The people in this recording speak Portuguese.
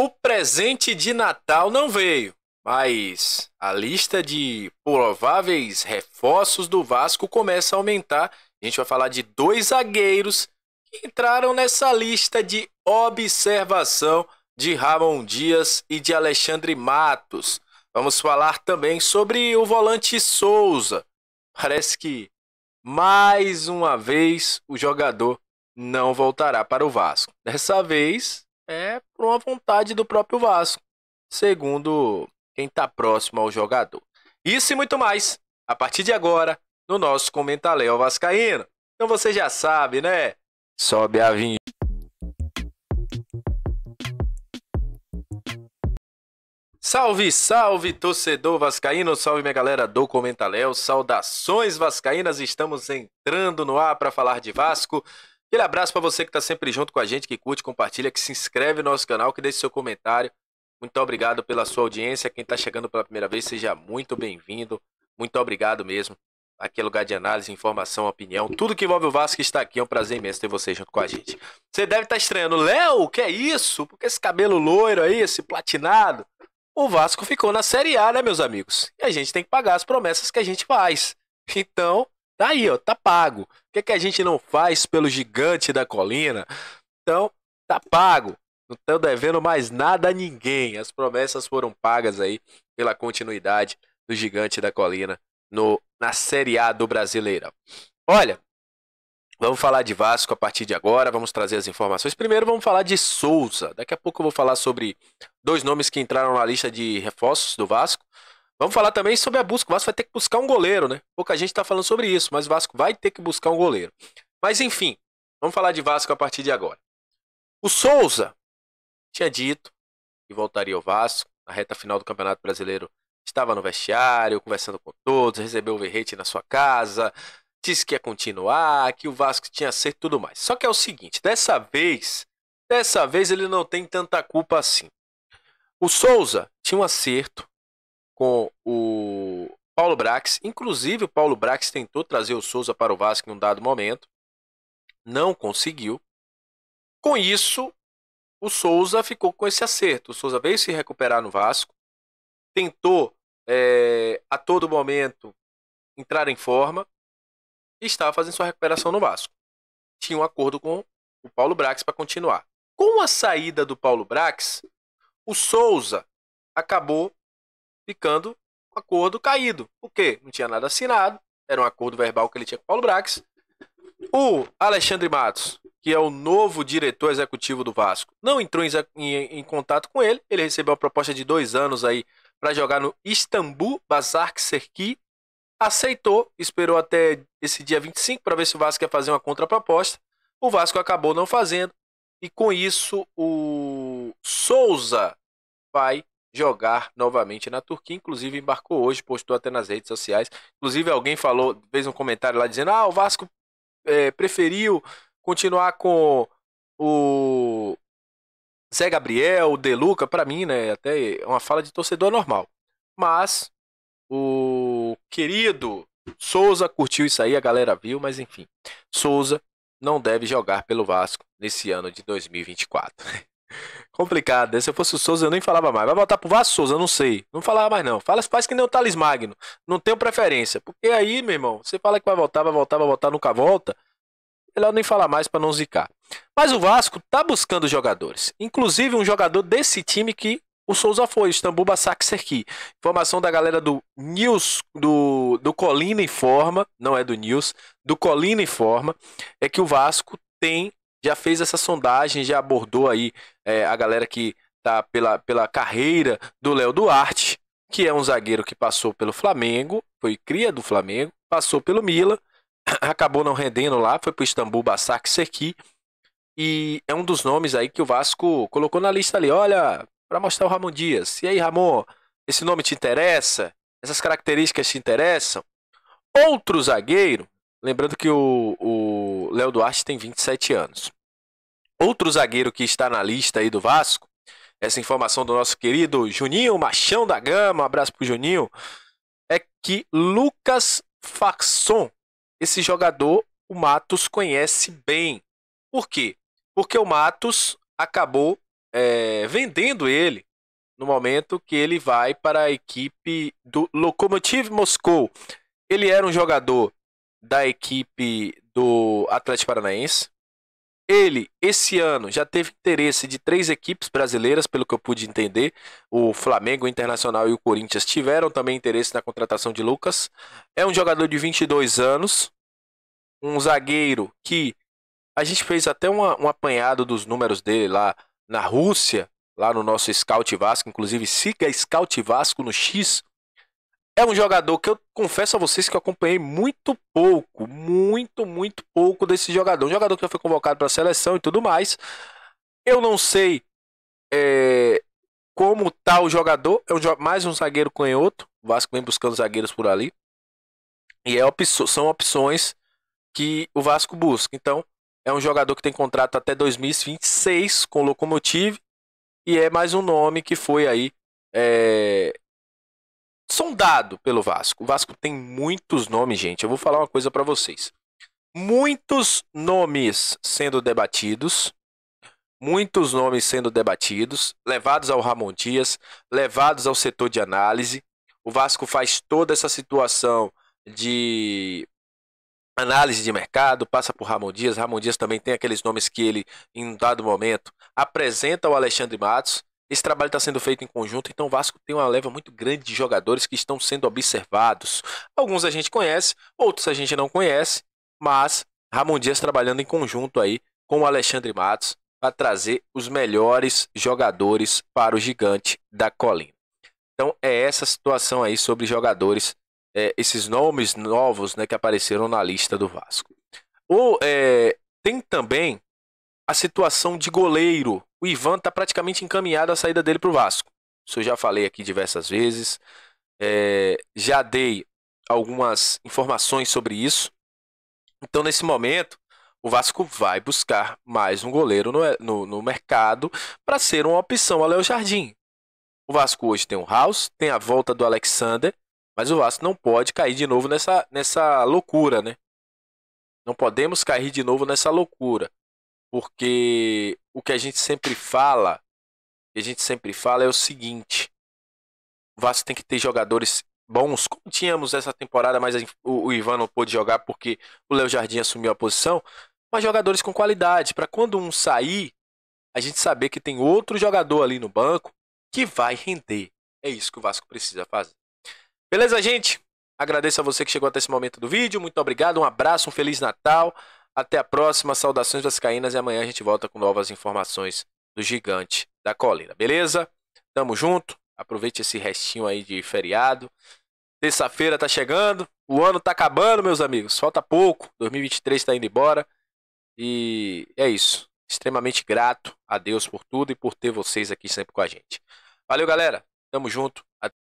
O presente de Natal não veio, mas a lista de prováveis reforços do Vasco começa a aumentar. A gente vai falar de dois zagueiros que entraram nessa lista de observação de Ramon Dias e de Alexandre Matos. Vamos falar também sobre o volante Souza. Parece que mais uma vez o jogador não voltará para o Vasco. Dessa vez é por uma vontade do próprio Vasco, segundo quem está próximo ao jogador. Isso e muito mais, a partir de agora, no nosso Comentaléu Vascaíno. Então você já sabe, né? Sobe a vinheta. Salve, salve, torcedor vascaíno, salve minha galera do Comentaléu, saudações vascaínas, estamos entrando no ar para falar de Vasco, Aquele abraço para você que está sempre junto com a gente, que curte, compartilha, que se inscreve no nosso canal, que deixe seu comentário. Muito obrigado pela sua audiência. Quem está chegando pela primeira vez, seja muito bem-vindo. Muito obrigado mesmo. Aqui é lugar de análise, informação, opinião. Tudo que envolve o Vasco está aqui. É um prazer imenso ter você junto com a gente. Você deve estar tá estranhando. Léo, O que é isso? Por que esse cabelo loiro aí, esse platinado? O Vasco ficou na Série A, né, meus amigos? E a gente tem que pagar as promessas que a gente faz. Então, tá aí, ó, tá pago que, que a gente não faz pelo gigante da colina? Então, tá pago. Não estão devendo mais nada a ninguém. As promessas foram pagas aí pela continuidade do Gigante da Colina no, na Série A do Brasileiro. Olha, vamos falar de Vasco a partir de agora. Vamos trazer as informações. Primeiro vamos falar de Souza. Daqui a pouco eu vou falar sobre dois nomes que entraram na lista de reforços do Vasco. Vamos falar também sobre a busca. O Vasco vai ter que buscar um goleiro, né? Pouca gente está falando sobre isso, mas o Vasco vai ter que buscar um goleiro. Mas enfim, vamos falar de Vasco a partir de agora. O Souza tinha dito que voltaria ao Vasco na reta final do Campeonato Brasileiro. Estava no vestiário, conversando com todos, recebeu o Verrete na sua casa, disse que ia continuar, que o Vasco tinha acerto e tudo mais. Só que é o seguinte, dessa vez, dessa vez ele não tem tanta culpa assim. O Souza tinha um acerto com o Paulo Brax. Inclusive, o Paulo Brax tentou trazer o Souza para o Vasco em um dado momento, não conseguiu. Com isso, o Souza ficou com esse acerto. O Souza veio se recuperar no Vasco, tentou é, a todo momento entrar em forma e estava fazendo sua recuperação no Vasco. Tinha um acordo com o Paulo Brax para continuar. Com a saída do Paulo Brax, o Souza acabou ficando um acordo caído. Por quê? Não tinha nada assinado, era um acordo verbal que ele tinha com o Paulo Brax. O Alexandre Matos, que é o novo diretor executivo do Vasco, não entrou em, em, em contato com ele. Ele recebeu a proposta de dois anos aí para jogar no Istambul Bazar Serki. Aceitou, esperou até esse dia 25 para ver se o Vasco ia fazer uma contraproposta. O Vasco acabou não fazendo. E com isso, o Souza vai jogar novamente na Turquia. Inclusive, embarcou hoje, postou até nas redes sociais. Inclusive, alguém falou, fez um comentário lá dizendo: ah, o Vasco é, preferiu continuar com o Zé Gabriel, o Deluca, para mim, né? Até é uma fala de torcedor normal. Mas o querido Souza curtiu isso aí, a galera viu, mas enfim. Souza não deve jogar pelo Vasco nesse ano de 2024. Complicado, né? Se eu fosse o Souza, eu nem falava mais. Vai voltar pro Vasco Souza, não sei. Não falava mais, não. Fala, faz que nem o Thales Magno. Não tenho preferência. Porque aí, meu irmão, você fala que vai voltar, vai voltar, vai voltar, nunca volta. Melhor nem falar mais para não zicar. Mas o Vasco tá buscando jogadores. Inclusive um jogador desse time que o Souza foi, Estambuba Sakserki. Informação da galera do News, do, do Colina Informa, não é do News, do Colina Informa, é que o Vasco tem já fez essa sondagem, já abordou aí é, a galera que tá pela, pela carreira do Léo Duarte, que é um zagueiro que passou pelo Flamengo, foi cria do Flamengo, passou pelo Mila, acabou não rendendo lá, foi pro Istambul Basak Serki, e é um dos nomes aí que o Vasco colocou na lista ali, olha, para mostrar o Ramon Dias. E aí, Ramon, esse nome te interessa? Essas características te interessam? Outro zagueiro, lembrando que o, o Léo Duarte tem 27 anos. Outro zagueiro que está na lista aí do Vasco, essa informação do nosso querido Juninho Machão da Gama, um abraço pro Juninho, é que Lucas Faxon, esse jogador, o Matos conhece bem. Por quê? Porque o Matos acabou é, vendendo ele no momento que ele vai para a equipe do Lokomotiv Moscou. Ele era um jogador da equipe do Atlético Paranaense. Ele, esse ano, já teve interesse de três equipes brasileiras, pelo que eu pude entender. O Flamengo, o Internacional e o Corinthians tiveram também interesse na contratação de Lucas. É um jogador de 22 anos, um zagueiro que a gente fez até uma, um apanhado dos números dele lá na Rússia, lá no nosso Scout Vasco. Inclusive, siga Scout Vasco no X, é um jogador que eu confesso a vocês que eu acompanhei muito pouco, muito, muito pouco desse jogador. Um jogador que já foi convocado para a seleção e tudo mais. Eu não sei é, como tá o jogador. É um, mais um zagueiro canhoto. O Vasco vem buscando zagueiros por ali. E é op são opções que o Vasco busca. Então, é um jogador que tem contrato até 2026 com o Locomotive. E é mais um nome que foi aí é, sondado pelo Vasco. O Vasco tem muitos nomes, gente. Eu vou falar uma coisa para vocês. Muitos nomes sendo debatidos, muitos nomes sendo debatidos, levados ao Ramon Dias, levados ao setor de análise. O Vasco faz toda essa situação de análise de mercado, passa por Ramon Dias. Ramon Dias também tem aqueles nomes que ele, em um dado momento, apresenta ao Alexandre Matos. Esse trabalho está sendo feito em conjunto, então o Vasco tem uma leva muito grande de jogadores que estão sendo observados. Alguns a gente conhece, outros a gente não conhece, mas Ramon Dias trabalhando em conjunto aí com o Alexandre Matos para trazer os melhores jogadores para o gigante da colina. Então é essa situação aí sobre jogadores, é, esses nomes novos né, que apareceram na lista do Vasco. Ou, é, tem também a situação de goleiro o Ivan está praticamente encaminhado à saída dele para o Vasco. Isso eu já falei aqui diversas vezes. É, já dei algumas informações sobre isso. Então, nesse momento, o Vasco vai buscar mais um goleiro no, no, no mercado para ser uma opção ao Léo Jardim. O Vasco hoje tem o um House, tem a volta do Alexander, mas o Vasco não pode cair de novo nessa, nessa loucura, né? Não podemos cair de novo nessa loucura. Porque o que a gente sempre fala, a gente sempre fala é o seguinte: o Vasco tem que ter jogadores bons, como tínhamos essa temporada, mas o, o Ivan não pôde jogar porque o Léo Jardim assumiu a posição, mas jogadores com qualidade, para quando um sair, a gente saber que tem outro jogador ali no banco que vai render. É isso que o Vasco precisa fazer. Beleza, gente? Agradeço a você que chegou até esse momento do vídeo. Muito obrigado, um abraço, um feliz Natal. Até a próxima, saudações das Caínas e amanhã a gente volta com novas informações do gigante da colina, beleza? Tamo junto, aproveite esse restinho aí de feriado. Terça-feira tá chegando, o ano tá acabando, meus amigos, falta pouco, 2023 tá indo embora. E é isso. Extremamente grato a Deus por tudo e por ter vocês aqui sempre com a gente. Valeu, galera. Tamo junto.